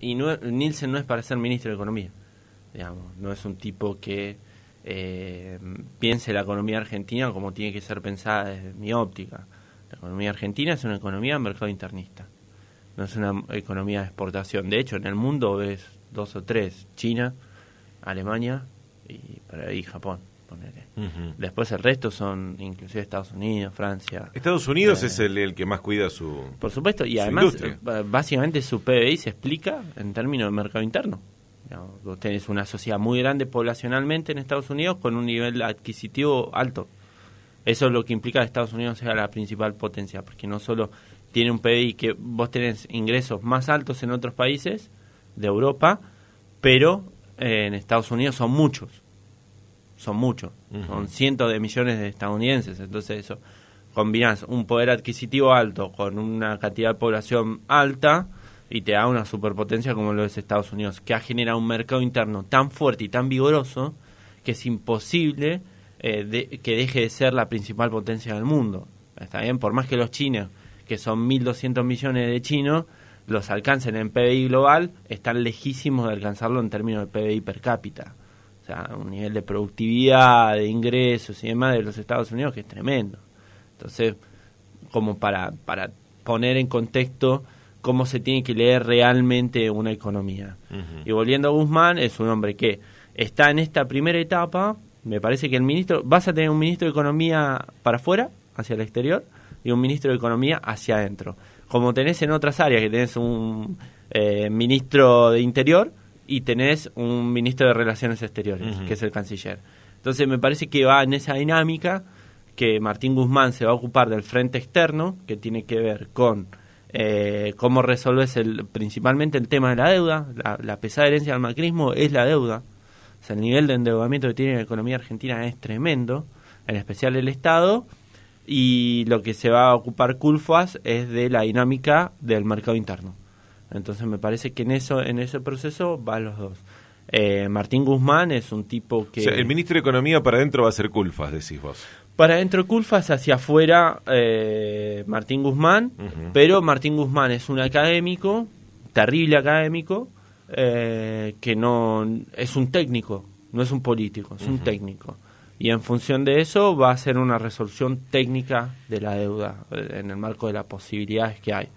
y Nielsen no es para ser ministro de Economía. Digamos, no es un tipo que eh, piense la economía argentina como tiene que ser pensada desde mi óptica. La economía argentina es una economía de mercado internista, no es una economía de exportación. De hecho, en el mundo ves dos o tres, China, Alemania y, y Japón. Después el resto son inclusive Estados Unidos, Francia. Estados Unidos es el, que más cuida su... Por supuesto, y además eh, básicamente su PBI se explica en términos de mercado interno. Vos tenés una sociedad muy grande poblacionalmente en Estados Unidos con un nivel adquisitivo alto. Eso es lo que implica que Estados Unidos sea la principal potencia, porque no solo tiene un PBI que vos tenés ingresos más altos en otros países de Europa, pero eh, en Estados Unidos son muchos son muchos, son cientos de millones de estadounidenses, entonces eso combinas un poder adquisitivo alto con una cantidad de población alta y te da una superpotencia como lo es Estados Unidos, que ha generado un mercado interno tan fuerte y tan vigoroso que es imposible eh, que deje de ser la principal potencia del mundo. ¿Está bien? Por más que los chinos, que son 1.200 millones de chinos, los alcancen en PBI global, están lejísimos de alcanzarlo en términos de PBI per cápita sea, un nivel de productividad, de ingresos y demás de los Estados Unidos que es tremendo. Entonces, como para, para poner en contexto cómo se tiene que leer realmente una economía. Y volviendo a Guzmán, es un hombre que está en esta primera etapa, me parece que el ministro, vas a tener un ministro de Economía para afuera, hacia el exterior, y un ministro de Economía hacia adentro. Como tenés en otras áreas, que tenés un eh, ministro de Interior, y tenés un ministro de Relaciones Exteriores, que es el canciller. Entonces me parece que va en esa dinámica que Martín Guzmán se va a ocupar del frente externo, que tiene que ver con eh, cómo resolves el, principalmente el tema de la deuda. La, la pesada herencia del macrismo es la deuda. O sea, el nivel de endeudamiento que tiene la economía argentina es tremendo, en especial el Estado. Y lo que se va a ocupar Culfas es de la dinámica del mercado interno. Entonces me parece que en eso en ese proceso van los dos. Eh, Martín Guzmán es un tipo que... el ministro de Economía para adentro va a ser Culfas, decís vos. Para adentro Culfas, hacia afuera eh, Martín Guzmán, pero Martín Guzmán es un académico, terrible académico, eh, que no es un técnico, no es un político, es un técnico. Y en función de eso va a ser una resolución técnica de la deuda eh, en el marco de las posibilidades que hay.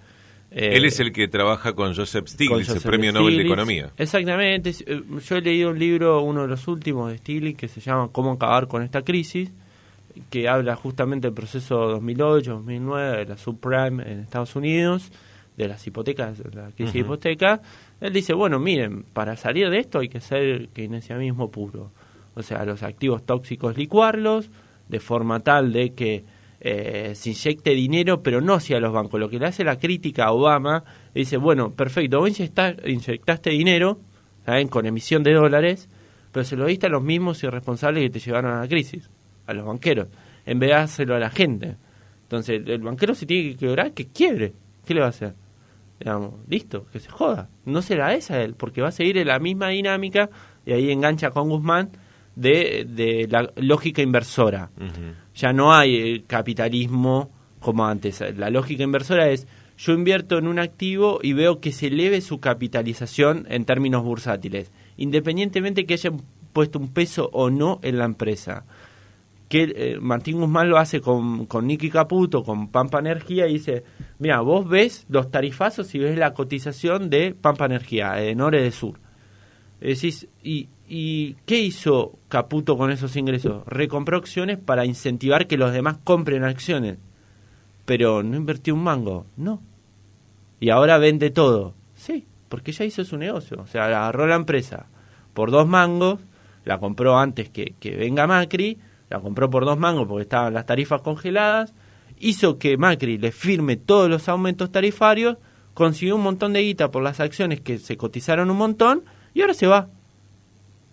Eh, Él es el que trabaja con Joseph Stiglitz, el premio Nobel de Economía. Exactamente. Yo he leído un libro, uno de los últimos de Stiglitz, que se llama Cómo acabar con esta crisis, que habla justamente del proceso 2008-2009 de la subprime en Estados Unidos, de las hipotecas, la crisis hipoteca. Él dice, bueno, miren, para salir de esto hay que ser mismo puro. O sea, los activos tóxicos licuarlos de forma tal de que eh, se inyecte dinero, pero no hacia los bancos. Lo que le hace la crítica a Obama, dice, bueno, perfecto, vos inyectaste dinero con emisión de dólares, pero se lo diste a los mismos irresponsables que te llevaron a la crisis, a los banqueros, en vez de dárselo a la gente. Entonces, el banquero se tiene que quebrar, que quiebre. ¿Qué le va a hacer? Digamos, listo, que se joda. No será esa él, porque va a seguir en la misma dinámica y ahí engancha con Guzmán de, la lógica inversora. Ya no hay eh, capitalismo como antes. La lógica inversora es yo invierto en un activo y veo que se eleve su capitalización en términos bursátiles, independientemente que haya puesto un peso o no en la empresa. Que eh, Martín Guzmán lo hace con, con Nicky Caputo, con Pampa Energía, y dice, mira, vos ves los tarifazos y ves la cotización de Pampa Energía, de Nore de Sur. y ¿Y qué hizo Caputo con esos ingresos? Recompró acciones para incentivar que los demás compren acciones. Pero no invirtió un mango, no. Y ahora vende todo. Sí, porque ya hizo su negocio. O sea, agarró la empresa por dos mangos, la compró antes que, que venga Macri, la compró por dos mangos porque estaban las tarifas congeladas, hizo que Macri le firme todos los aumentos tarifarios, consiguió un montón de guita por las acciones que se cotizaron un montón y ahora se va.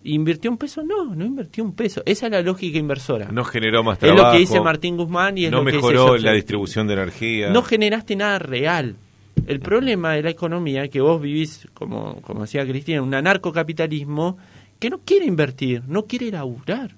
¿Invirtió un peso? No, no invirtió un peso. Esa es la lógica inversora. No generó más trabajo. Es lo que dice Martín Guzmán y es no mejoró la distribución de energía. No generaste nada real. El problema de la economía es que vos vivís, como, como decía Cristina, un anarcocapitalismo que no quiere invertir, no quiere laburar,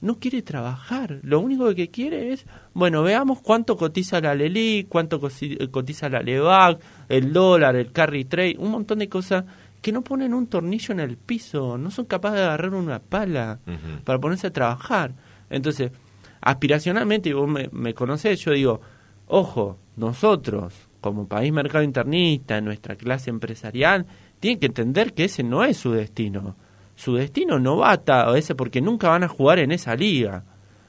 no quiere trabajar. Lo único que quiere es, bueno, veamos cuánto cotiza la Lelic, cuánto cotiza la Levac, el dólar, el carry trade, un montón de cosas que no ponen un tornillo en el piso, no son capaces de agarrar una pala para ponerse a trabajar. Entonces, aspiracionalmente, y vos me, conocés, yo digo, ojo, nosotros, como país mercado internista, nuestra clase empresarial, tienen que entender que ese no es su destino. Su destino no va a ese porque nunca van a jugar en esa liga.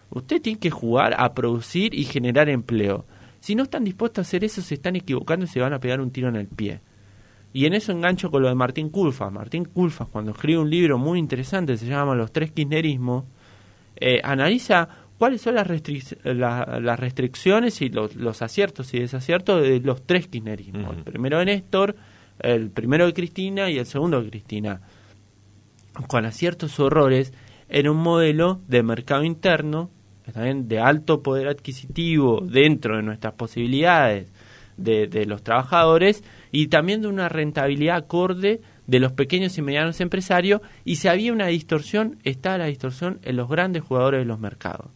Usted tiene que jugar a producir y generar empleo. Si no están dispuestos a hacer eso, se están equivocando y se van a pegar un tiro en el pie. Y en eso engancho con lo de Martín Culfa. Martín Culfa, cuando escribe un libro muy interesante, se llama Los tres kirchnerismos, eh, analiza cuáles son las, las restricciones y los, aciertos y desaciertos de los tres kirchnerismos. El primero de Néstor, el primero de Cristina y el segundo de Cristina. Con aciertos o horrores en un modelo de mercado interno, de alto poder adquisitivo dentro de nuestras posibilidades, de, los trabajadores y también de una rentabilidad acorde de los pequeños y medianos empresarios y si había una distorsión, está la distorsión en los grandes jugadores de los mercados.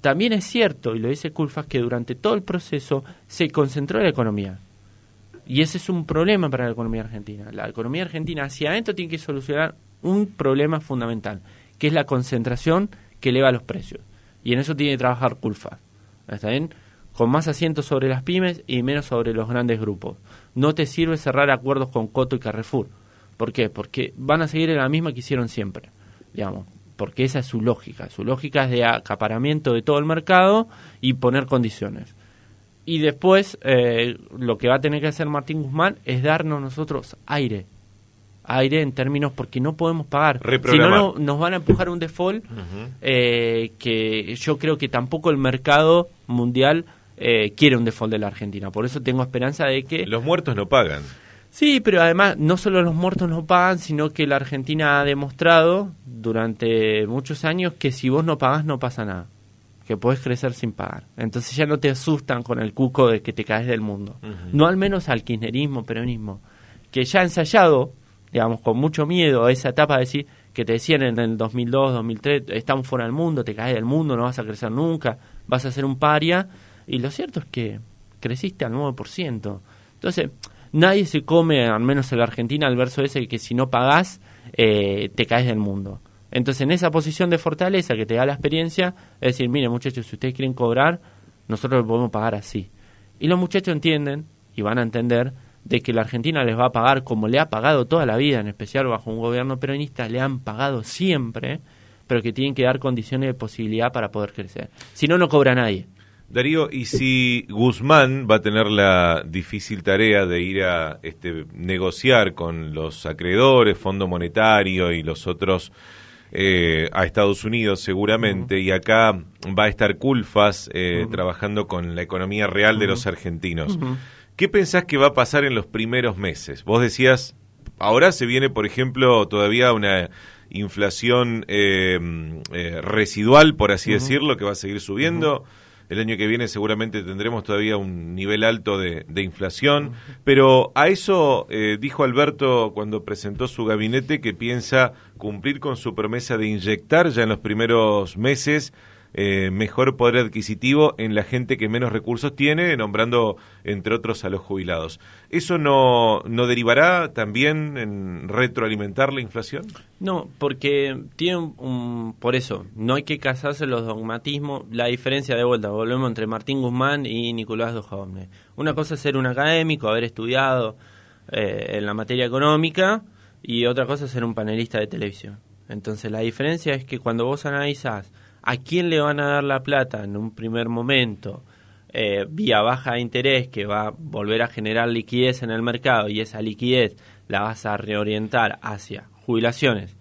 También es cierto, y lo dice Culfas, que durante todo el proceso se concentró la economía. Y ese es un problema para la economía argentina. La economía argentina hacia adentro tiene que solucionar un problema fundamental, que es la concentración que eleva los precios. Y en eso tiene que trabajar Culfas. ¿Está bien? con más asientos sobre las pymes y menos sobre los grandes grupos. No te sirve cerrar acuerdos con Coto y Carrefour. ¿Por qué? Porque van a seguir en la misma que hicieron siempre, digamos, porque esa es su lógica. Su lógica es de acaparamiento de todo el mercado y poner condiciones. Y después eh, lo que va a tener que hacer Martín Guzmán es darnos nosotros aire. Aire en términos porque no podemos pagar. Si no, nos van a empujar un default eh, que yo creo que tampoco el mercado mundial eh, quiere un default de la Argentina. Por eso tengo esperanza de que... Los muertos no pagan. Sí, pero además no solo los muertos no pagan, sino que la Argentina ha demostrado durante muchos años que si vos no pagas no pasa nada, que podés crecer sin pagar. Entonces ya no te asustan con el cuco de que te caes del mundo. No al menos al kirchnerismo, peronismo, que ya ha ensayado, digamos, con mucho miedo a esa etapa de decir que te decían en el 2002, 2003, estamos fuera del mundo, te caes del mundo, no vas a crecer nunca, vas a ser un paria y lo cierto es que creciste al 9%. Entonces, nadie se come, al menos en la Argentina, al verso ese que si no pagás, eh, te caes del mundo. Entonces, en esa posición de fortaleza que te da la experiencia, es decir, mire muchachos, si ustedes quieren cobrar, nosotros lo podemos pagar así. Y los muchachos entienden, y van a entender, de que la Argentina les va a pagar como le ha pagado toda la vida, en especial bajo un gobierno peronista, le han pagado siempre, pero que tienen que dar condiciones de posibilidad para poder crecer. Si no, no cobra nadie. Darío, ¿y si Guzmán va a tener la difícil tarea de ir a este, negociar con los acreedores, Fondo Monetario y los otros eh, a Estados Unidos seguramente, y acá va a estar Culfas eh, trabajando con la economía real de los argentinos? ¿Qué pensás que va a pasar en los primeros meses? Vos decías, ahora se viene, por ejemplo, todavía una inflación eh, residual, por así decirlo, que va a seguir subiendo el año que viene seguramente tendremos todavía un nivel alto de, inflación, pero a eso eh, dijo Alberto cuando presentó su gabinete que piensa cumplir con su promesa de inyectar ya en los primeros meses eh, mejor poder adquisitivo en la gente que menos recursos tiene, nombrando entre otros a los jubilados. ¿Eso no, derivará también en retroalimentar la inflación? No, porque tiene un, por eso, no hay que casarse los dogmatismos, la diferencia de vuelta, volvemos entre Martín Guzmán y Nicolás Dujovne. Una cosa es ser un académico, haber estudiado eh, en la materia económica, y otra cosa es ser un panelista de televisión. Entonces la diferencia es que cuando vos analizás a quién le van a dar la plata en un primer momento eh, vía baja de interés que va a volver a generar liquidez en el mercado y esa liquidez la vas a reorientar hacia jubilaciones,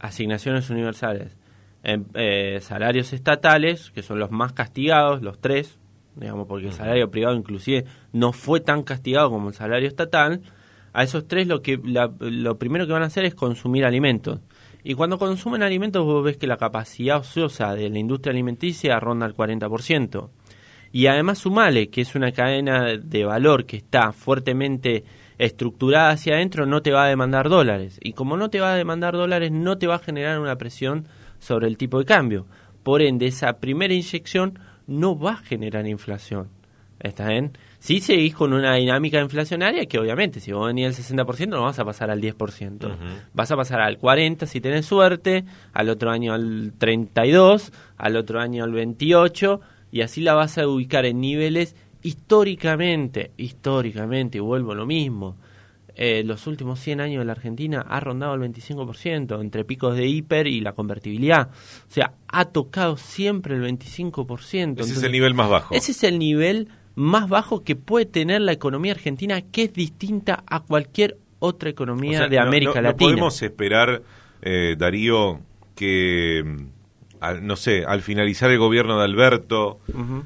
asignaciones universales, em, eh, salarios estatales, que son los más castigados, los tres, digamos, porque el salario privado inclusive no fue tan castigado como el salario estatal, a esos tres lo, que, lo primero que van a hacer es consumir alimentos. Y cuando consumen alimentos vos ves que la capacidad ociosa de la industria alimenticia ronda el 40%. Y además sumale que es una cadena de valor que está fuertemente estructurada hacia adentro, no te va a demandar dólares. Y como no te va a demandar dólares, no te va a generar una presión sobre el tipo de cambio. Por ende, esa primera inyección no va a generar inflación. ¿Está bien? Sí seguís con una dinámica inflacionaria que obviamente si vos venís al 60% no vas a pasar al 10%. Vas a pasar al 40% si tenés suerte, al otro año al 32%, al otro año al 28% y así la vas a ubicar en niveles históricamente, históricamente, y vuelvo lo mismo. Eh, los últimos 100 años de la Argentina ha rondado el 25% entre picos de hiper y la convertibilidad. O sea, ha tocado siempre el 25%. Ese es el nivel más bajo. Ese es el nivel más bajo que puede tener la economía argentina, que es distinta a cualquier otra economía de América Latina. No podemos esperar, eh, Darío, que mm, no sé, al finalizar el gobierno de Alberto,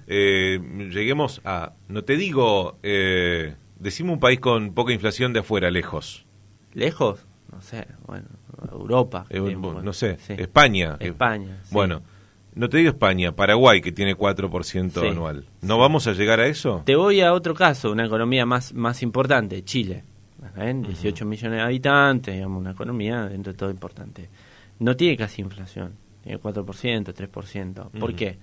eh, lleguemos a, no te digo, eh, decimos un país con poca inflación de afuera, lejos. ¿Lejos? No sé, bueno, Europa. no sé, España. España. Bueno, no te digo España, Paraguay, que tiene 4% anual. ¿No vamos a llegar a eso? Te voy a otro caso, una economía más, más importante, Chile. 18 millones de habitantes, digamos, una economía dentro de todo importante. No tiene casi inflación, tiene 4%, 3%. ¿Por qué?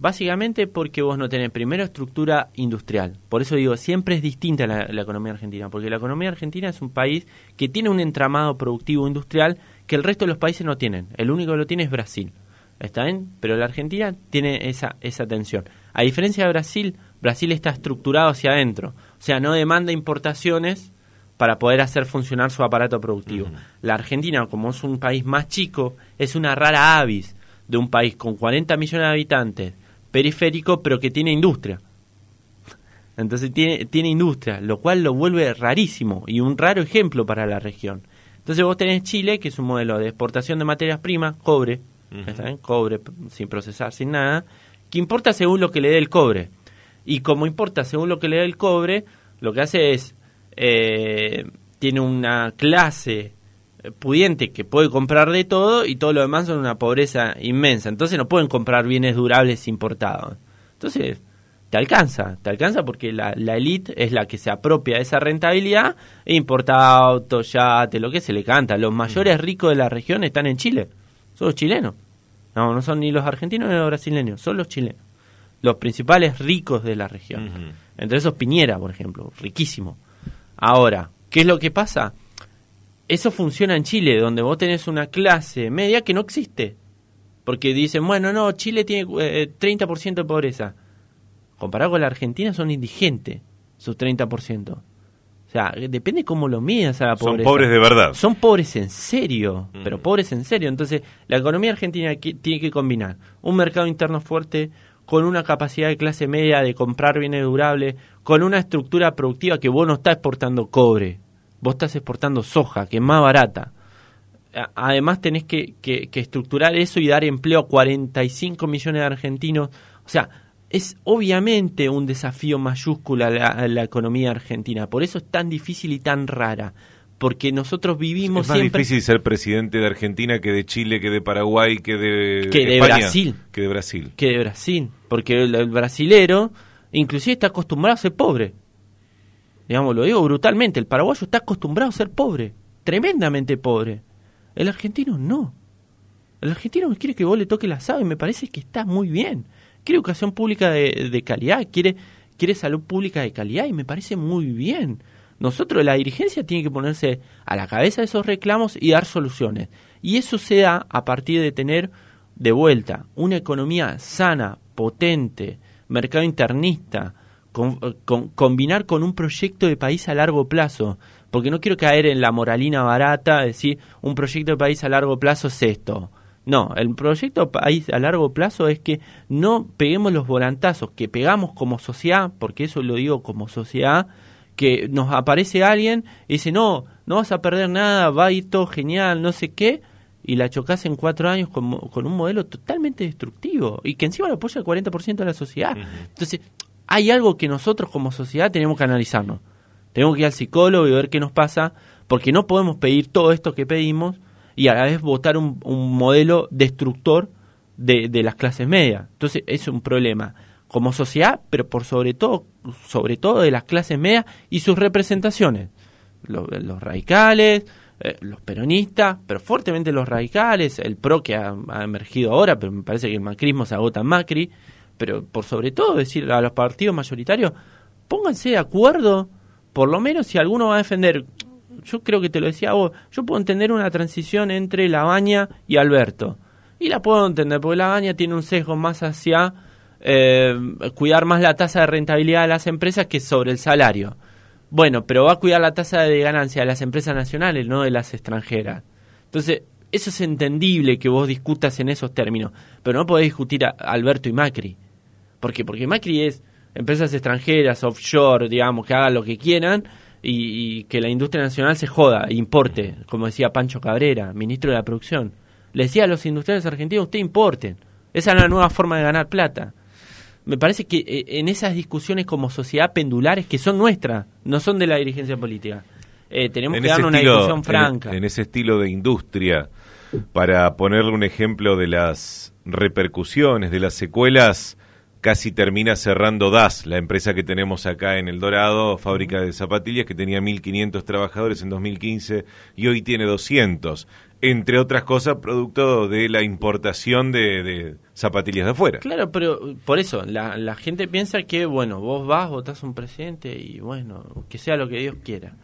Básicamente porque vos no tenés primero estructura industrial. Por eso digo, siempre es distinta la, la economía argentina, porque la economía argentina es un país que tiene un entramado productivo industrial que el resto de los países no tienen. El único que lo tiene es Brasil. ¿Está bien? Pero la Argentina tiene esa, esa tensión. A diferencia de Brasil, Brasil está estructurado hacia adentro. O sea, no demanda importaciones para poder hacer funcionar su aparato productivo. La Argentina, como es un país más chico, es una rara avis de un país con 40 millones de habitantes, periférico, pero que tiene industria. Entonces tiene, tiene industria, lo cual lo vuelve rarísimo y un raro ejemplo para la región. Entonces vos tenés Chile, que es un modelo de exportación de materias primas, cobre, Cobre sin procesar, sin nada, que importa según lo que le dé el cobre. Y como importa según lo que le dé el cobre, lo que hace es, eh, tiene una clase eh, pudiente que puede comprar de todo y todo lo demás son una pobreza inmensa. Entonces no pueden comprar bienes durables importados. Entonces, te alcanza, te alcanza porque la, la elite es la que se apropia de esa rentabilidad e importa autos, yates, lo que se le canta. Los mayores ricos de la región están en Chile los chilenos. No, no son ni los argentinos ni los brasileños, son los chilenos. Los principales ricos de la región. Entre esos Piñera, por ejemplo, riquísimo. Ahora, ¿qué es lo que pasa? Eso funciona en Chile, donde vos tenés una clase media que no existe. Porque dicen, bueno, no, Chile tiene 30% eh, de pobreza. Comparado con la Argentina, son indigentes sus 30%. O sea, depende cómo lo midas a la pobreza. Son pobres de verdad. Son pobres en serio, mm. pero pobres en serio. Entonces, la economía argentina tiene que combinar un mercado interno fuerte con una capacidad de clase media de comprar bienes durables, con una estructura productiva que vos no estás exportando cobre, vos estás exportando soja, que es más barata. Además tenés que, que estructurar eso y dar empleo a 45 millones de argentinos. O sea, es obviamente un desafío mayúsculo a la, economía argentina. Por eso es tan difícil y tan rara. Porque nosotros vivimos. Es más difícil ser presidente de Argentina que de Chile, que de Paraguay, que de. Que de Brasil. Que de Brasil. Que de Brasil. Porque el, brasilero, inclusive, está acostumbrado a ser pobre. Digamos, lo digo brutalmente. El paraguayo está acostumbrado a ser pobre. Tremendamente pobre. El argentino no. El argentino quiere que vos le toque la asado y me parece que está muy bien quiere educación pública de, calidad, quiere, quiere salud pública de calidad y me parece muy bien. Nosotros, la dirigencia, tiene que ponerse a la cabeza de esos reclamos y dar soluciones. Y eso se da a partir de tener de vuelta una economía sana, potente, mercado internista, combinar con un proyecto de país a largo plazo. Porque no quiero caer en la moralina barata, decir un proyecto de país a largo plazo es esto no, el proyecto a largo plazo es que no peguemos los volantazos que pegamos como sociedad, porque eso lo digo como sociedad, que nos aparece alguien y dice, no, no vas a perder nada, va a ir todo genial, no sé qué, y la chocas en cuatro años con, con, un modelo totalmente destructivo y que encima lo apoya el 40% de la sociedad. Entonces, hay algo que nosotros como sociedad tenemos que analizarnos. Tenemos que ir al psicólogo y ver qué nos pasa, porque no podemos pedir todo esto que pedimos y a la vez votar un, modelo destructor de, las clases medias. Entonces es un problema como sociedad, pero por sobre todo, sobre todo de las clases medias y sus representaciones. Los, radicales, eh, los peronistas, pero fuertemente los radicales, el PRO que ha, ha, emergido ahora, pero me parece que el macrismo se agota en Macri, pero por sobre todo decir a los partidos mayoritarios, pónganse de acuerdo, por lo menos si alguno va a defender yo creo que te lo decía vos, yo puedo entender una transición entre La Baña y Alberto. Y la puedo entender, porque La Baña tiene un sesgo más hacia eh, cuidar más la tasa de rentabilidad de las empresas que sobre el salario. Bueno, pero va a cuidar la tasa de ganancia de las empresas nacionales, no de las extranjeras. Entonces, eso es entendible que vos discutas en esos términos, pero no podés discutir a Alberto y Macri. ¿Por qué? Porque Macri es empresas extranjeras, offshore, digamos, que hagan lo que quieran, y, que la industria nacional se joda, importe, como decía Pancho Cabrera, ministro de la producción. Le decía a los industriales argentinos, usted importen. Esa es la nueva forma de ganar plata. Me parece que eh, en esas discusiones como sociedad pendulares que son nuestras, no son de la dirigencia política. Eh, tenemos que dar una discusión franca. en ese estilo de industria, para ponerle un ejemplo de las repercusiones, de las secuelas casi termina cerrando DAS, la empresa que tenemos acá en El Dorado, fábrica de zapatillas, que tenía 1.500 trabajadores en 2015 y hoy tiene 200. Entre otras cosas, producto de la importación de, zapatillas de afuera. Claro, pero por eso, la, gente piensa que, bueno, vos vas, votás un presidente y, bueno, que sea lo que Dios quiera.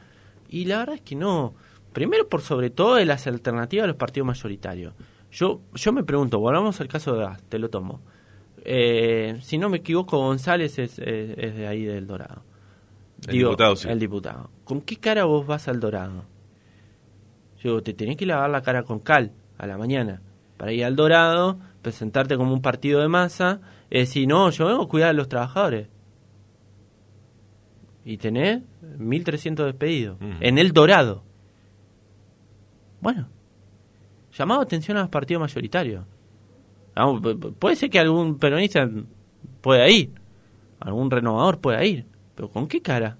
Y la verdad es que no. Primero, por sobre todo, de las alternativas a los partidos mayoritarios. Yo, yo me pregunto, volvamos al caso de DAS, te lo tomo. Eh, si no me equivoco, González es, de ahí del Dorado. El diputado, sí. El diputado. ¿Con qué cara vos vas al Dorado? Yo te tenés que lavar la cara con cal a la mañana para ir al Dorado, presentarte como un partido de masa, y decir, no, yo vengo a cuidar a los trabajadores. Y tenés 1.300 despedidos. En el Dorado. Bueno. Llamado atención a los partidos mayoritarios. Ah, puede ser que algún peronista pueda ir, algún renovador pueda ir, pero ¿con qué cara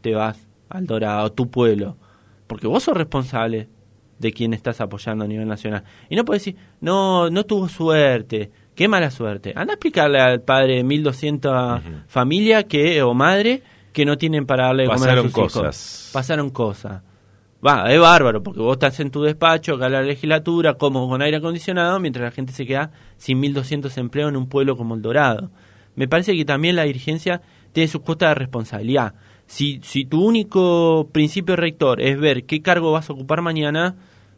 te vas al Dorado, tu pueblo? Porque vos sos responsable de quien estás apoyando a nivel nacional. Y no puedes decir, no, no tuvo suerte, qué mala suerte. Anda a explicarle al padre de 1200 familias que, o madre que no tienen para darle de comer a sus cosas. Pasaron cosas. Va, es bárbaro, porque vos estás en tu despacho, acá en la legislatura, como con aire acondicionado, mientras la gente se queda sin 1.200 empleos en un pueblo como El Dorado. Me parece que también la dirigencia tiene sus cuota de responsabilidad. Si, si tu único principio rector es ver qué cargo vas a ocupar mañana,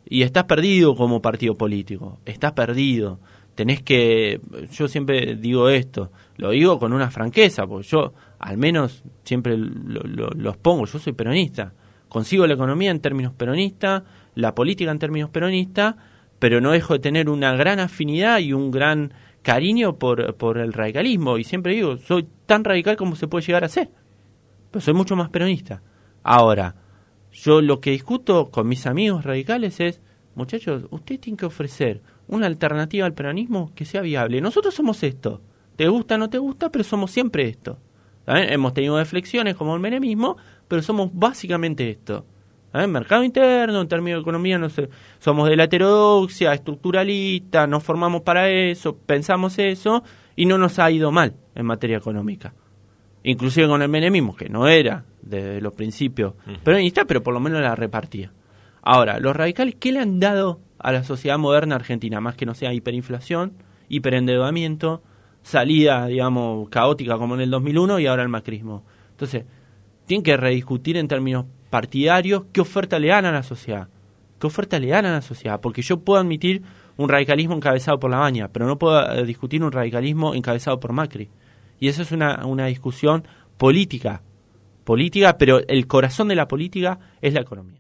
y estás perdido como partido político, estás perdido. Tenés que, yo siempre digo esto, lo digo con una franqueza, porque yo al menos siempre lo, los pongo, yo soy peronista. Consigo la economía en términos peronistas, la política en términos peronistas, pero no dejo de tener una gran afinidad y un gran cariño por, por el radicalismo. Y siempre digo, soy tan radical como se puede llegar a ser, pero soy mucho más peronista. Ahora, yo lo que discuto con mis amigos radicales es, muchachos, ustedes tienen que ofrecer una alternativa al peronismo que sea viable. Nosotros somos esto. Te gusta, no te gusta, pero somos siempre esto. Hemos tenido deflexiones como el menemismo, pero somos básicamente esto. ¿eh? Mercado interno, en términos de economía, no sé, somos de la heterodoxia, estructuralista, nos formamos para eso, pensamos eso y no nos ha ido mal en materia económica. Inclusive con el menemismo, que no era desde los principios pero pero por lo menos la repartía. Ahora, los radicales, ¿qué le han dado a la sociedad moderna argentina? Más que no sea hiperinflación, hiperendeudamiento, salida, digamos, caótica como en el 2001 y ahora el macrismo. Entonces, tienen que rediscutir en términos partidarios qué oferta le dan a la sociedad. ¿Qué oferta le dan a la sociedad? Porque yo puedo admitir un radicalismo encabezado por la baña, pero no puedo eh, discutir un radicalismo encabezado por Macri. Y eso es una discusión política. Política, pero el corazón de la política es la economía.